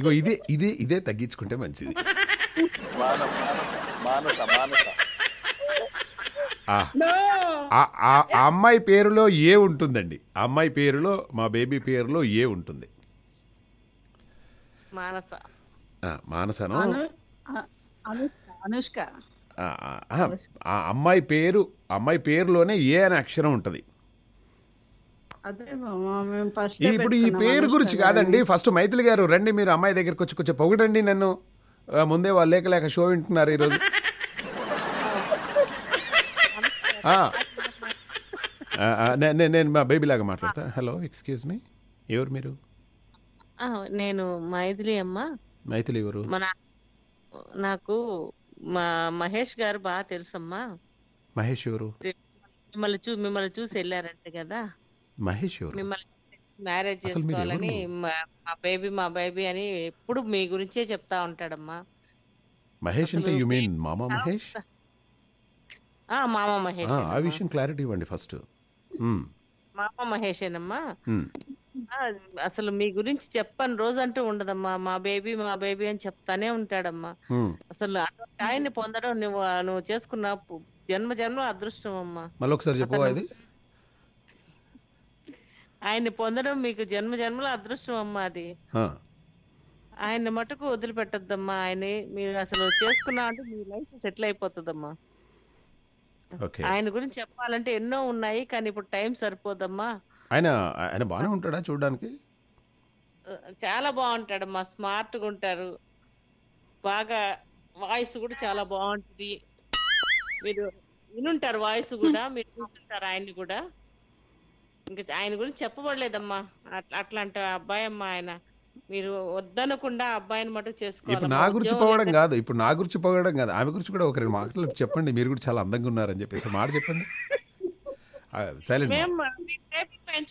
ఇగో ఇదే ఇదే ఇదే తగ్గించుకుంటే మంచిది అమ్మాయి పేరులో ఏ ఉంటుందండి ఆ అమ్మాయి పేరులో మా బేబీ పేరులో ఏ ఉంటుంది మానస మానసను అనుష్క ఆ అమ్మాయి పేరు అమ్మాయి పేరులోనే ఏ అనే అక్షరం ఉంటుంది ఇప్పుడు ఈ పేరు గురించి కాదండి ఫస్ట్ మైథిలి గారు రండి మీరు అమ్మాయి దగ్గరకు వచ్చి కొంచెం పొగడండి నన్ను ముందే వాళ్ళు లేక లేక షో వింటున్నారు ఈరోజు నేను మా బేబీ లాగా మాట్లాడతా హలో ఎక్స్క్యూజ్ మీ ఎవరు మీరు నేను మైథిలి అమ్మ మైథిలి ఎవరు నాకు మా మహేష్ గారు బాగా తెలుసమ్మా మహేష్ ఎవరు మిమ్మల్ని చూ మిమ్మల్ని చూసి వెళ్ళారంటే కదా మహేష్ మిమ్మల్ని మ్యారేజ్ చేసుకోవాలని మా- బేబీ మా బేబీ అని ఎప్పుడు మీ గురించే చెప్తా ఉంటాడమ్మా మహేష్ అంటే యు మీన్ మామా మహేష్ ఆ మామ మహేష్ ఆ ఆ విషయం క్లారిటీ ఇవ్వండి ఫస్ట్ hmm. మామ మహేష్ ఏనమ్మా hmm. అసలు మీ గురించి చెప్పని రోజు అంటూ ఉండదమ్మా మా బేబీ మా బేబీ అని చెప్తానే ఉంటాడమ్మా hmm. అసలు ఆయన్ని పొందడం నువ్వు నువ్వు చేసుకున్న జన్మ జన్మ అదృష్టం అమ్మా మళ్ళీ ఒకసారి చెప్పు ఆయన్ని పొందడం మీకు జన్మ జన్మల అదృష్టం అమ్మా అది ఆయన్ని మటుకు వదిలిపెట్టద్దమ్మా ఆయన మీరు అసలు చేసుకున్నా అంటే మీ లైఫ్ సెటిల్ అయిపోతుందమ్మా ఆయన గురించి చెప్పాలంటే ఎన్నో ఉన్నాయి కానీ ఇప్పుడు టైం సరిపోదమ్మా ఆయన ఆయన బాగానే ఉంటాడా చూడడానికి చాలా బాగుంటాడమ్మా స్మార్ట్గా ఉంటారు బాగా వాయిస్ కూడా చాలా బాగుంటుంది మీరు వినుంటారు వాయిస్ కూడా మీరు చూసుంటారు ఆయన్ని కూడా ఇంకా ఆయన గురించి చెప్పబడలేదమ్మా అట్లాంటి అబ్బాయి అమ్మా ఆయన మీరు వద్దనకుండా అబ్బాయిని మటు చేసుకోవాలి నా గురించి పోవడం కాదు ఇప్పుడు నా గురించి పోవడం కాదు ఆమె గురించి కూడా ఒక రెండు మాటలు చెప్పండి మీరు కూడా చాలా అందంగా ఉన్నారని చెప్పేసి మాట చెప్పండి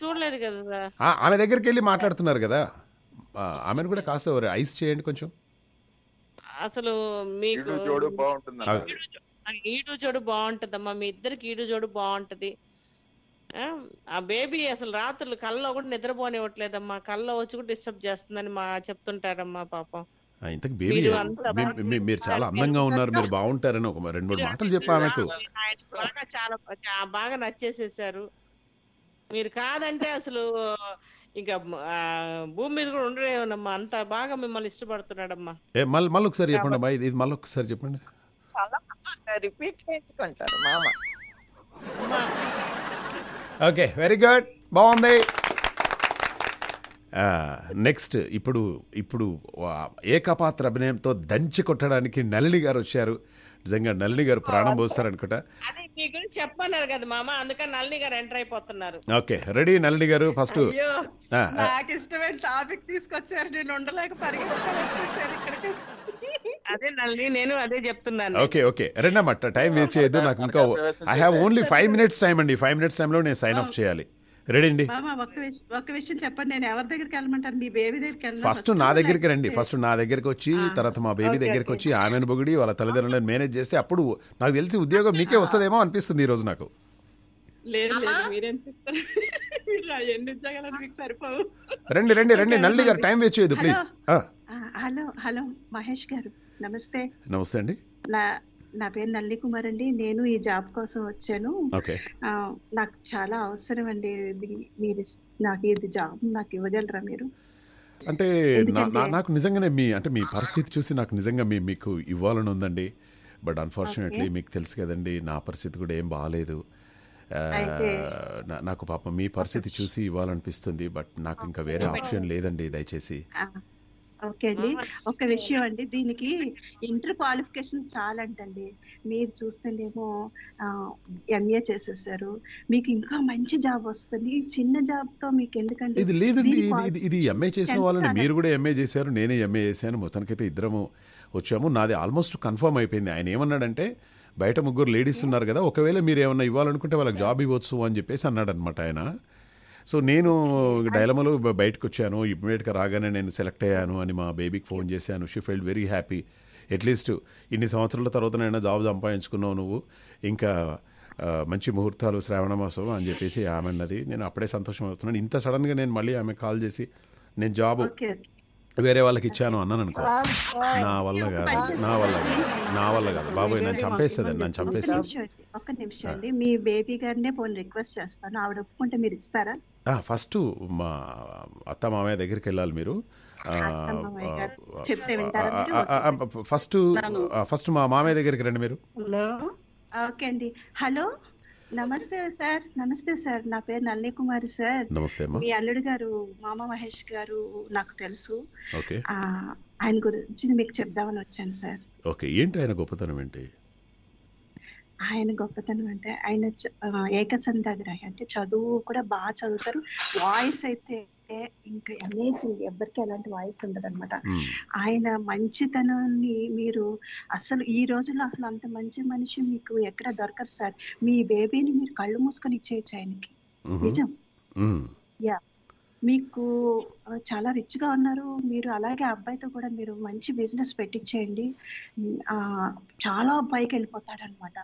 చూడలేదు కదా ఆమె దగ్గరికి వెళ్ళి మాట్లాడుతున్నారు కదా ఆమెను కూడా కాస్త ఐస్ చేయండి కొంచెం అసలు మీకు ఈడు చోడు బాగుంటుందమ్మా మీ ఇద్దరికి ఈడు చోడు బాగుంటది ఆ బేబీ అసలు రాత్రులు కళ్ళలో కూడా నిద్రపోనివ్వట్లేదమ్మా కళ్ళలో వచ్చి కూడా డిస్టర్బ్ చేస్తుందని మా చెప్తుంటాడమ్మా పాపం ఇంతకు బేబీ మీరు చాలా అందంగా ఉన్నారు మీరు బాగుంటారని ఒక రెండు మూడు మాటలు చెప్పాను బాగా చాలా బాగా నచ్చేసేసారు మీరు కాదంటే అసలు ఇంకా భూమి మీద కూడా ఉండలేవనమ్మా అంత బాగా మిమ్మల్ని ఇష్టపడుతున్నాడమ్మా ఏ మళ్ళీ మళ్ళీ ఒకసారి చెప్పండి అమ్మా ఇది మళ్ళీ ఒకసారి చెప్పండి రిపీట్ చేయించుకుంటారు మామ ఓకే వెరీ గుడ్ బాగుంది నెక్స్ట్ ఇప్పుడు ఇప్పుడు ఏకపాత్ర అభినయంతో దంచి కొట్టడానికి నళిని గారు వచ్చారు నిజంగా నళిని గారు ప్రాణం పోస్తారు అనుకుంటా గురించి చెప్పన్నారు కదా మామ అందుకని నళిని గారు ఎంటర్ అయిపోతున్నారు ఓకే రెడీ నళిని గారు ఫస్ట్ నాకు ఇష్టమైన టాపిక్ తీసుకొచ్చారు నేను ఉండలేక పరిగెత్తాను ఓకే ఓకే రెండమ్మా టైం వేస్ట్ చేయదు నాకు ఇంకా I have only five minutes time అండి ఫైవ్ మినిట్స్ లో నేను సైన్ ఆఫ్ చేయాలి రెడీ అండి ఒక విషయం చెప్పండి నేను ఎవరి దగ్గరికి వెళ్ళమంటారు మీ బేబీ దగ్గరికి ఫస్ట్ నా దగ్గరికి రండి ఫస్ట్ నా దగ్గరికి వచ్చి తర్వాత మా బేబీ దగ్గరికి వచ్చి ఆమెను బొగిడి వాళ్ళ తల్లిదండ్రులను మేనేజ్ చేస్తే అప్పుడు నాకు తెలిసి ఉద్యోగం మీకే వస్తుందేమో అనిపిస్తుంది ఈరోజు నాకు రండి రండి రండి నల్లి గారు టైం వేచ్ చేయదు please hello hello Mahesh garu నమస్తే నమస్తే అండి నా నా పేరు నల్లి కుమార్ అండి నేను ఈ జాబ్ కోసం వచ్చాను నాకు చాలా అవసరం అండి మీరు నాకు ఇది జాబ్ నాకు ఇవ్వగలరా మీరు అంటే నాకు నిజంగానే మీ అంటే మీ పరిస్థితి చూసి నాకు నిజంగా మీ మీకు ఇవ్వాలని ఉందండి బట్ అన్ఫార్చునేట్లీ మీకు తెలుసు కదండి నా పరిస్థితి కూడా ఏం బాగాలేదు నాకు పాపం మీ పరిస్థితి చూసి ఇవ్వాలనిపిస్తుంది బట్ నాకు ఇంకా వేరే ఆప్షన్ లేదండి దయచేసి ఓకే అండి ఒక విషయం అండి దీనికి ఇంటర్ క్వాలిఫికేషన్ చాలా అంటండి మీరు చూస్తేనేమో ఎంఏ చేసేసారు మీకు ఇంకా మంచి జాబ్ వస్తుంది చిన్న జాబ్ తో మీకు ఎందుకంటే ఇది లేదండి ఇది ఇది ఎంఏ చేసిన వాళ్ళని మీరు కూడా ఎంఏ చేశారు నేనే ఎంఏ చేశాను మొత్తానికైతే ఇద్దరము వచ్చాము నాది ఆల్మోస్ట్ కన్ఫర్మ్ అయిపోయింది ఆయన ఏమన్నాడంటే బయట ముగ్గురు లేడీస్ ఉన్నారు కదా ఒకవేళ మీరు ఏమన్నా ఇవ్వాలనుకుంటే వాళ్ళకి జాబ్ ఇవ్వచ్చు అని చెప్పేసి అన్నాడు అనమాట ఆయన సో నేను డైలమలో బయటకు వచ్చాను ఇమ్మీడియట్గా రాగానే నేను సెలెక్ట్ అయ్యాను అని మా బేబీకి ఫోన్ చేశాను she felt very happy at least ఇన్ని సంవత్సరాల తర్వాతనైనా జాబ్ సంపాదించుకున్నావు నువ్వు ఇంకా మంచి ముహూర్తాలు శ్రావణ మాసం అని చెప్పేసి ఆమె అన్నది నేను అప్పుడే సంతోషం అవుతున్నాను ఇంత సడన్గా నేను మళ్ళీ ఆమె కాల్ చేసి నేను జాబ్ వేరే వాళ్ళకి ఇచ్చాను అన్నాను అనుకో నా వల్ల కాదు నా వల్ల కాదు నా వల్ల కాదు బాబోయ్ నన్ను చంపేస్తుంది నన్ను చంపేస్తుంది ఒక్క నిమిషం అండి మీ బేబీ గారినే ఫోన్ రిక్వెస్ట్ చేస్తాను ఆవిడ ఒప్పుకుంటే మీరు ఇస్తారా ఫస్ట్ మా అత్త మామయ్య దగ్గరికి వెళ్ళాలి మీరు ఫస్ట్ ఫస్ట్ మా మామయ్య దగ్గరికి రండి మీరు ఓకే అండి హలో నమస్తే సార్ నమస్తే సార్ నా పేరు నల్లి కుమారి సార్ నమస్తే మీ అల్లుడు గారు మామ మహేష్ గారు నాకు తెలుసు ఆయన గురించి మీకు చెప్దామని వచ్చాను సార్ ఓకే ఏంటి ఆయన గొప్పతనం ఏంటి ఆయన గొప్పతనం అంటే ఆయన ఏకసంధాగ్రాహి అంటే చదువు కూడా బాగా చదువుతారు వాయిస్ అయితే ఇంకా అమేజింగ్ ఎవరికి అలాంటి వాయిస్ ఉండదు అనమాట ఆయన మంచితనాన్ని మీరు అసలు ఈ రోజుల్లో అసలు అంత మంచి మనిషి మీకు ఎక్కడ దొరకరు సార్ మీ బేబీని మీరు కళ్ళు మూసుకొని ఇచ్చేయచ్చు ఆయనకి నిజం యా మీకు చాలా రిచ్గా ఉన్నారు మీరు అలాగే అబ్బాయితో కూడా మీరు మంచి బిజినెస్ పెట్టించేయండి చాలా పైకి వెళ్ళిపోతాడనమాట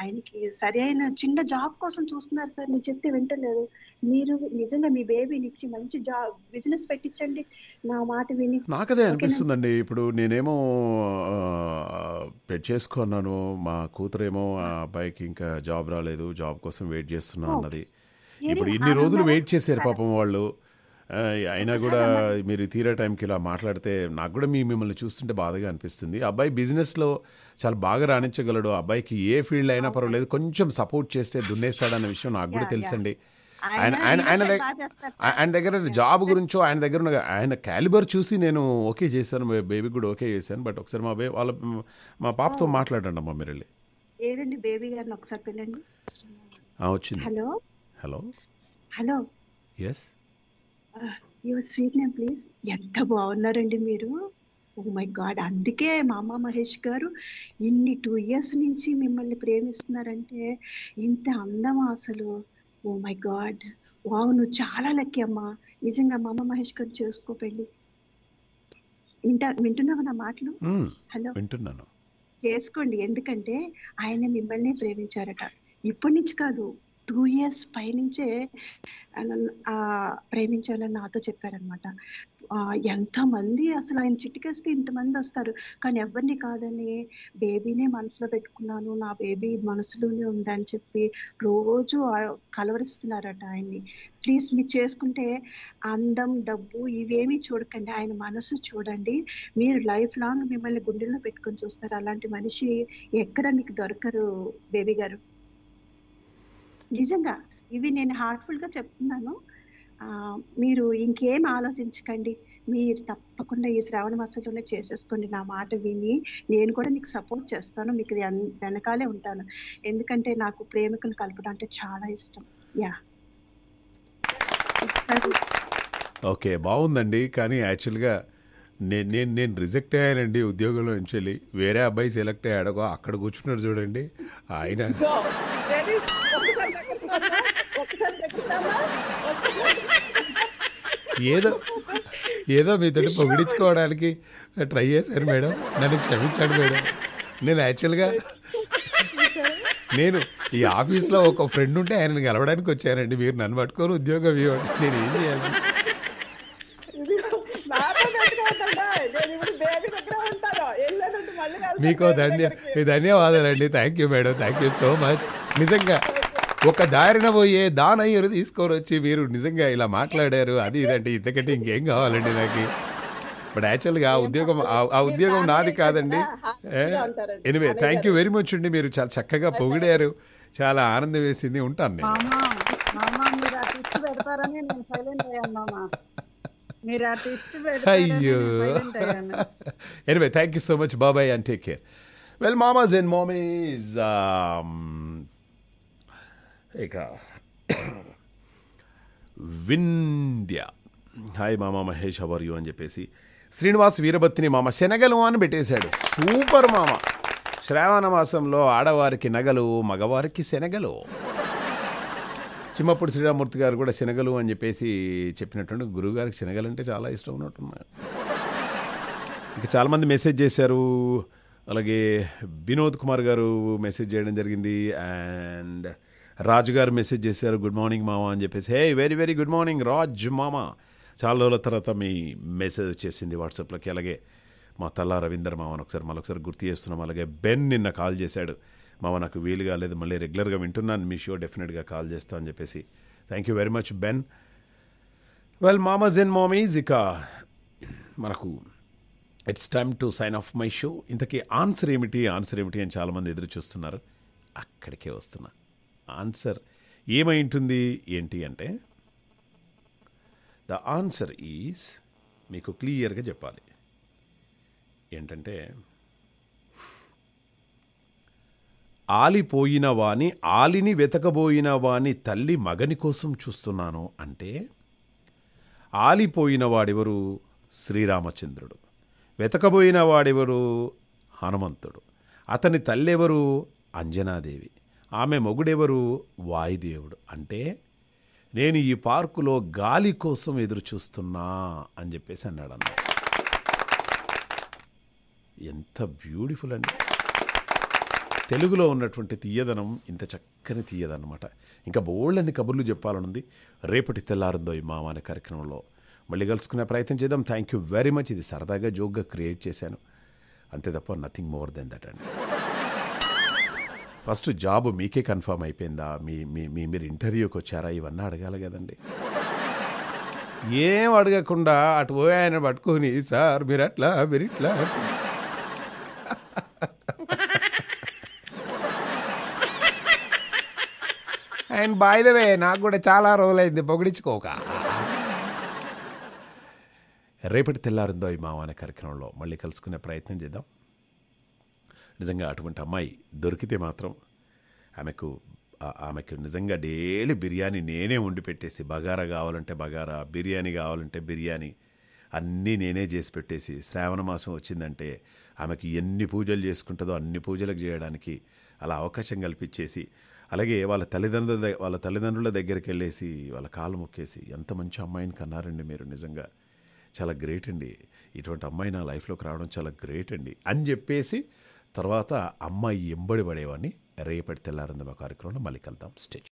ఆయనకి సరి అయిన చిన్న జాబ్ కోసం చూస్తున్నారు సార్ నేను చెప్తే వింటలేదు మీరు నిజంగా మీ బేబీని ఇచ్చి మంచి జాబ్ బిజినెస్ పెట్టించండి నా మాట విని నాకదే అనిపిస్తుందండి ఇప్పుడు నేనేమో పెట్ చేసుకున్నాను మా కూతురేమో ఆ అబ్బాయికి ఇంకా జాబ్ రాలేదు జాబ్ కోసం వెయిట్ చేస్తున్నా అన్నది ఇప్పుడు ఇన్ని రోజులు వెయిట్ చేశారు పాపం వాళ్ళు అయినా కూడా మీరు తీరే టైంకి ఇలా మాట్లాడితే నాకు కూడా మీ మిమ్మల్ని చూస్తుంటే బాధగా అనిపిస్తుంది అబ్బాయి బిజినెస్లో చాలా బాగా రాణించగలడు అబ్బాయికి ఏ ఫీల్డ్ అయినా పర్వాలేదు కొంచెం సపోర్ట్ చేస్తే దున్నేస్తాడన్న విషయం నాకు కూడా తెలుసండి ఆయన ఆయన ఆయన ఆయన దగ్గర జాబ్ గురించో ఆయన దగ్గర ఉన్న ఆయన క్యాలిబర్ చూసి నేను ఓకే చేశాను బేబీ కూడా ఓకే చేశాను బట్ ఒకసారి మా బే వాళ్ళ మా పాపతో మాట్లాడండి అమ్మా మీరు వెళ్ళి ఏదండి బేబీ గారిని ఒకసారి పిల్లండి వచ్చింది hello hello hello yes your sweet name please ఎంత బాగున్నారండి మీరు ఓ మై గాడ్ అందుకే మామ మహేష్ గారు ఇన్ని టూ ఇయర్స్ నుంచి మిమ్మల్ని ప్రేమిస్తున్నారంటే ఇంత అందమా అసలు ఓ మై గాడ్ వావ్ నువ్వు చాలా లక్కీ అమ్మా నిజంగా మామ మహేష్ గారు చేసుకో పెళ్ళి వింటా వింటున్నావా నా మాటలు హలో వింటున్నాను చేసుకోండి ఎందుకంటే ఆయన మిమ్మల్ని ప్రేమించారట ఇప్పటి నుంచి కాదు టూ ఇయర్స్ పైనుంచే ప్రేమించాలని నాతో చెప్పారనమాట ఎంతమంది అసలు ఆయన చిట్టుకేస్తే ఇంతమంది వస్తారు కానీ ఎవరిని కాదని బేబీనే మనసులో పెట్టుకున్నాను నా బేబీ మనసులోనే ఉందని చెప్పి రోజు కలవరిస్తున్నారట ఆయన్ని ప్లీజ్ మీరు చేసుకుంటే అందం డబ్బు ఇవేమీ చూడకండి ఆయన మనసు చూడండి మీరు లైఫ్ లాంగ్ మిమ్మల్ని గుండెల్లో పెట్టుకొని చూస్తారు అలాంటి మనిషి ఎక్కడ మీకు దొరకరు బేబీ గారు నిజంగా ఇవి నేను హార్ట్ఫుల్గా చెప్తున్నాను మీరు ఇంకేం ఆలోచించకండి మీరు తప్పకుండా ఈ శ్రావణ మాసంలోనే చేసేసుకోండి నా మాట విని నేను కూడా మీకు సపోర్ట్ చేస్తాను మీకు వెనకాలే ఉంటాను ఎందుకంటే నాకు ప్రేమికులు కలపడం అంటే చాలా ఇష్టం యా ఓకే బాగుందండి కానీ యాక్చువల్గా నేను నేను నేను రిజెక్ట్ అయ్యానండి ఉద్యోగంలో నుంచి వెళ్ళి వేరే అబ్బాయి సెలెక్ట్ అయ్యాడో అక్కడ కూర్చున్నాడు చూడండి ఆయన ఏదో ఏదో మీతోటి పొగిడించుకోవడానికి ట్రై చేశారు మేడం నన్ను క్షమించాడు మేడం నేను యాక్చువల్గా నేను ఈ ఆఫీస్లో ఒక ఫ్రెండ్ ఉంటే ఆయనను గెలవడానికి వచ్చానండి మీరు నన్ను పట్టుకోరు ఉద్యోగం ఇవ్వండి నేను ఏం చేయాలి మీకు ధన్య ధన్యవాదాలండి thank you madam thank you so much నిజంగా ఒక దారిన పోయే దానయ్యను తీసుకొని వచ్చి మీరు నిజంగా ఇలా మాట్లాడారు అది ఇదంటే ఇంతకంటే ఇంకేం కావాలండి నాకు బట్ యాక్చువల్గా ఆ ఉద్యోగం ఆ ఉద్యోగం నాది కాదండి anyway thank you very much అండి మీరు చాలా చక్కగా పొగిడారు చాలా ఆనందం వేసింది ఉంటాను నేను అయ్యో anyway thank you so much బాబాయ్ అండ్ టేక్ కేర్ వెల్ మామాస్ అండ్ మామీస్ ఇక వింధ్య హాయ్ మామ మహేష్ హవర్ అని చెప్పేసి శ్రీనివాస్ వీరభత్తిని మామ శనగలు అని పెట్టేశాడు సూపర్ మామ శ్రావణ మాసంలో ఆడవారికి నగలు మగవారికి శనగలు చిన్నప్పుడు శ్రీరామూర్తి గారు కూడా శనగలు అని చెప్పేసి చెప్పినట్టు గురువుగారికి శనగలు అంటే చాలా ఇష్టం ఉన్నట్టున్నారు ఇంకా చాలామంది మెసేజ్ చేశారు అలాగే వినోద్ కుమార్ గారు మెసేజ్ చేయడం జరిగింది అండ్ రాజుగారు మెసేజ్ చేశారు గుడ్ మార్నింగ్ మామ అని చెప్పేసి hey very very good morning Raj మామ చాలా రోజుల తర్వాత మీ మెసేజ్ వచ్చేసింది వాట్సాప్లోకి అలాగే మా తల్లా రవీందర్ మామని ఒకసారి మళ్ళొకసారి గుర్తు చేస్తున్నాం అలాగే బెన్ నిన్న కాల్ చేశాడు మామ నాకు వీలు కాలేదు మళ్ళీ రెగ్యులర్గా వింటున్నాను మీ షో డెఫినెట్గా కాల్ చేస్తా అని చెప్పేసి థ్యాంక్ యూ వెరీ మచ్ బెన్ వెల్ మామాజ్ అండ్ మామీజ్ ఇక మనకు it's time to sign off my show ఇంతకీ ఆన్సర్ ఏమిటి ఆన్సర్ ఏమిటి అని చాలామంది ఎదురు చూస్తున్నారు అక్కడికే వస్తున్నా ఆన్సర్ ఏమై ఉంటుంది ఏంటి అంటే ద ఆన్సర్ ఈజ్ మీకు క్లియర్గా చెప్పాలి ఏంటంటే ఆలిపోయిన వాని ఆలిని వెతకబోయిన వాని తల్లి మగని కోసం చూస్తున్నాను అంటే ఆలిపోయిన వాడెవరు శ్రీరామచంద్రుడు వెతకబోయిన వాడెవరు హనుమంతుడు అతని తల్లెవరు అంజనాదేవి ఆమె మొగుడెవరు వాయుదేవుడు అంటే నేను ఈ పార్కులో గాలి కోసం ఎదురు చూస్తున్నా అని చెప్పేసి అన్నాడు అన్న ఎంత బ్యూటిఫుల్ అండి తెలుగులో ఉన్నటువంటి తీయదనం ఇంత చక్కని తీయదనమాట ఇంకా బోల్డ్ అన్ని కబుర్లు చెప్పాలనుంది రేపటి తెల్లారుందో ఈ మామ కార్యక్రమంలో మళ్ళీ కలుసుకునే ప్రయత్నం చేద్దాం థ్యాంక్ యూ వెరీ మచ్ ఇది సరదాగా జోక్గా క్రియేట్ చేశాను అంతే తప్ప నథింగ్ మోర్ దెన్ దట్ అండి ఫస్ట్ జాబ్ మీకే కన్ఫర్మ్ అయిపోయిందా మీ మీ మీరు ఇంటర్వ్యూకి వచ్చారా ఇవన్నీ అడగాలి కదండి ఏం అడగకుండా అటు పోయి ఆయన పట్టుకొని సార్ మీరు అట్లా మీరు ఇట్లా అండ్ బాయ్ నాకు కూడా చాలా రోజులైంది పొగిడించుకోక రేపటి తెల్లారుందో ఈ మావాన కార్యక్రమంలో మళ్ళీ కలుసుకునే ప్రయత్నం చేద్దాం నిజంగా అటువంటి అమ్మాయి దొరికితే మాత్రం ఆమెకు ఆమెకు నిజంగా డైలీ బిర్యానీ నేనే వండి పెట్టేసి బగారా కావాలంటే బగారా బిర్యానీ కావాలంటే బిర్యానీ అన్నీ నేనే చేసి పెట్టేసి శ్రావణ మాసం వచ్చిందంటే ఆమెకు ఎన్ని పూజలు చేసుకుంటుందో అన్ని పూజలకు చేయడానికి అలా అవకాశం కల్పించేసి అలాగే వాళ్ళ తల్లిదండ్రుల వాళ్ళ తల్లిదండ్రుల దగ్గరికి వెళ్ళేసి వాళ్ళ కాళ్ళు మొక్కేసి ఎంత మంచి అమ్మాయిని కన్నారండి మీరు నిజంగా చాలా గ్రేట్ అండి ఇటువంటి అమ్మాయి నా లైఫ్లోకి రావడం చాలా గ్రేట్ అండి అని చెప్పేసి తర్వాత అమ్మాయి ఎంబడి పడేవాడిని రేపటి తెల్లారంద కార్యక్రమంలో మళ్ళీ కలుద్దాం స్టేజ్